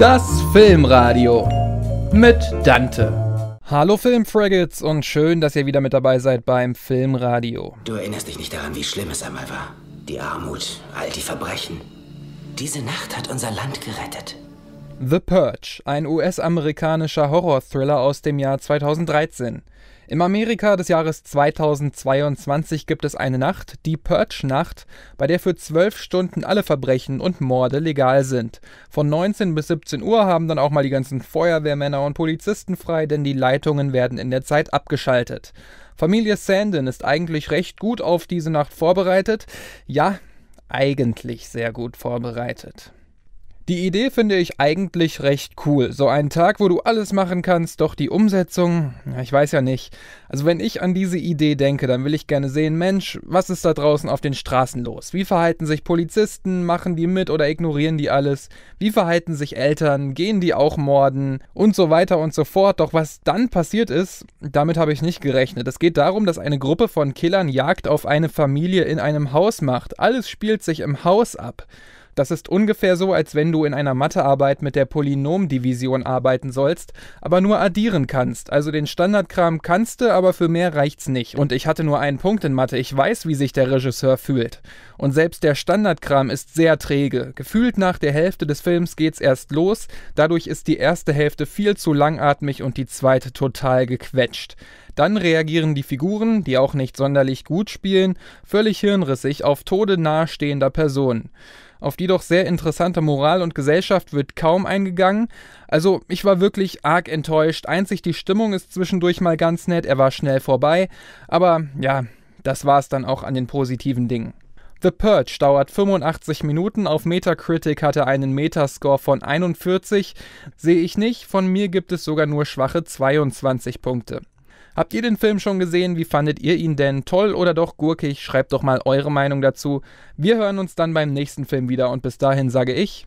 Das Filmradio mit Dante. Hallo Filmfraggots und schön, dass ihr wieder mit dabei seid beim Filmradio. Du erinnerst dich nicht daran, wie schlimm es einmal war. Die Armut, all die Verbrechen. Diese Nacht hat unser Land gerettet. The Purge, ein US-amerikanischer Horror-Thriller aus dem Jahr 2013. Im Amerika des Jahres 2022 gibt es eine Nacht, die Purge-Nacht, bei der für zwölf Stunden alle Verbrechen und Morde legal sind. Von 19 bis 17 Uhr haben dann auch mal die ganzen Feuerwehrmänner und Polizisten frei, denn die Leitungen werden in der Zeit abgeschaltet. Familie Sandin ist eigentlich recht gut auf diese Nacht vorbereitet. Ja, eigentlich sehr gut vorbereitet. Die Idee finde ich eigentlich recht cool. So einen Tag, wo du alles machen kannst, doch die Umsetzung, ich weiß ja nicht. Also wenn ich an diese Idee denke, dann will ich gerne sehen, Mensch, was ist da draußen auf den Straßen los? Wie verhalten sich Polizisten? Machen die mit oder ignorieren die alles? Wie verhalten sich Eltern? Gehen die auch morden? Und so weiter und so fort. Doch was dann passiert ist, damit habe ich nicht gerechnet. Es geht darum, dass eine Gruppe von Killern Jagd auf eine Familie in einem Haus macht. Alles spielt sich im Haus ab. Das ist ungefähr so, als wenn du in einer Mathearbeit mit der Polynomdivision arbeiten sollst, aber nur addieren kannst. Also den Standardkram kannst du, aber für mehr reicht's nicht. Und ich hatte nur einen Punkt in Mathe. Ich weiß, wie sich der Regisseur fühlt. Und selbst der Standardkram ist sehr träge. Gefühlt nach der Hälfte des Films geht's erst los. Dadurch ist die erste Hälfte viel zu langatmig und die zweite total gequetscht. Dann reagieren die Figuren, die auch nicht sonderlich gut spielen, völlig hirnrissig auf Tode nahestehender Personen. Auf die doch sehr interessante Moral und Gesellschaft wird kaum eingegangen. Also ich war wirklich arg enttäuscht. Einzig die Stimmung ist zwischendurch mal ganz nett, er war schnell vorbei. Aber ja, das war es dann auch an den positiven Dingen. The Purge dauert 85 Minuten, auf Metacritic hatte einen Metascore von 41, sehe ich nicht, von mir gibt es sogar nur schwache 22 Punkte. Habt ihr den Film schon gesehen? Wie fandet ihr ihn denn? Toll oder doch gurkig? Schreibt doch mal eure Meinung dazu. Wir hören uns dann beim nächsten Film wieder und bis dahin sage ich.